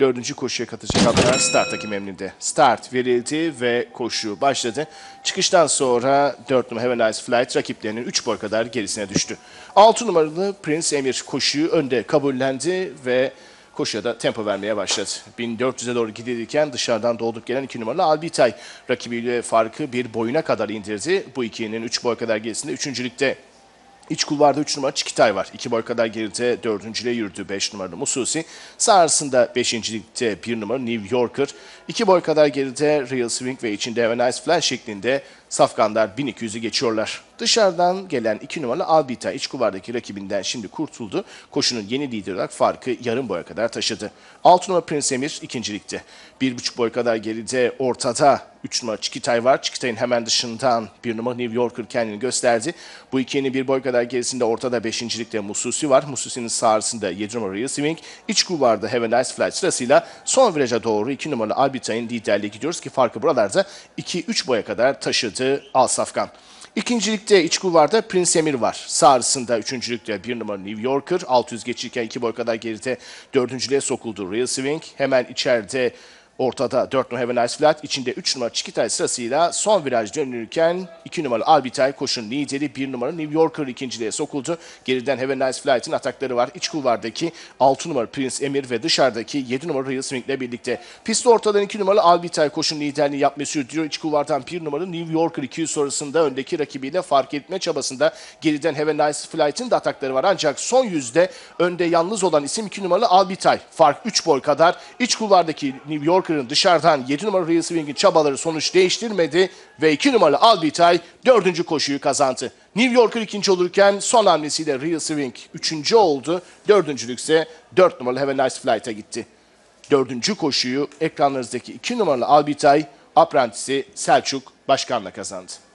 Dördüncü koşuya katacak adlar start hakim emrinde. Start verildi ve koşu başladı. Çıkıştan sonra 4 numara Heaven Eyes Flight rakiplerinin 3 boy kadar gerisine düştü. 6 numaralı Prince Emir koşuyu önde kabullendi ve koşuya da tempo vermeye başladı. 1400'e doğru gidilirken dışarıdan doldup gelen 2 numaralı Albitay rakibiyle farkı bir boyuna kadar indirdi. Bu ikinin 3 boy kadar gerisinde 3.lükte İç kulvarda 3 numara Çikitay var. 2 boy kadar geride 4. yürüdü 5 numaralı Mususi. Sağrısında 5. ligde 1 numara New Yorker. 2 boy kadar geride Real Swing ve içinde Have a Nice Flash şeklinde Safkanlar 1200'ü geçiyorlar. Dışarıdan gelen 2 numaralı Albita iç kuvardaki rakibinden şimdi kurtuldu. Koşunun yeni lideri olarak farkı yarım boya kadar taşıdı. 6 numara Prince Emir ikincilikti. 1,5 boy kadar geride ortada 3 numara Çikitay var. Çikitay'ın hemen dışından 1 numara New Yorker kendini gösterdi. Bu ikinin bir boy kadar gerisinde ortada 5. Mususi var. Mususi'nin sağrısında 7 numara Real Swing. İç kuvarda Have a Flight sırasıyla son viraja doğru 2 numaralı Albitay'ın liderliği gidiyoruz ki farkı buralarda 2-3 boya kadar taşıdı Al Safkan. İkincilikte iç kulvarda Prince Emir var. Sağrısında üçüncülükte bir numara New Yorker. 600 geçirken iki boy kadar geride dördüncülüğe sokuldu Real Swing. Hemen içeride Ortada 4 numara Heaven Eyes Flat, içinde 3 numara Çikitay sırasıyla son viraj dönülürken 2 numara Albitay koşun lideri, 1 numara New Yorker ikinciliğe sokuldu. Geriden Heaven Eyes Flight'in atakları var. İç kulvardaki 6 numara Prince Emir ve dışarıdaki 7 numara Real Swing ile birlikte. Pist ortadan 2 numaralı Albitay koşun liderliği yapmayı sürdürüyor. İç kulvardan 1 numaralı New Yorker 200 sonrasında öndeki rakibiyle fark etme çabasında. Geriden Heaven Eyes Flight'in de atakları var. Ancak son yüzde önde yalnız olan isim 2 numaralı Albitay. Fark 3 boy kadar. İç kulvardaki New York Korker'ın dışarıdan 7 numaralı Real Swing'in çabaları sonuç değiştirmedi ve 2 numaralı Albitay 4. koşuyu kazandı. New Yorker ikinci olurken son hamlesiyle Real Swing 3. oldu. lükse 4 numaralı Have a Nice Flight'a gitti. Dördüncü koşuyu ekranlarınızdaki 2 numaralı Albitay, aprentisi Selçuk Başkan'la kazandı.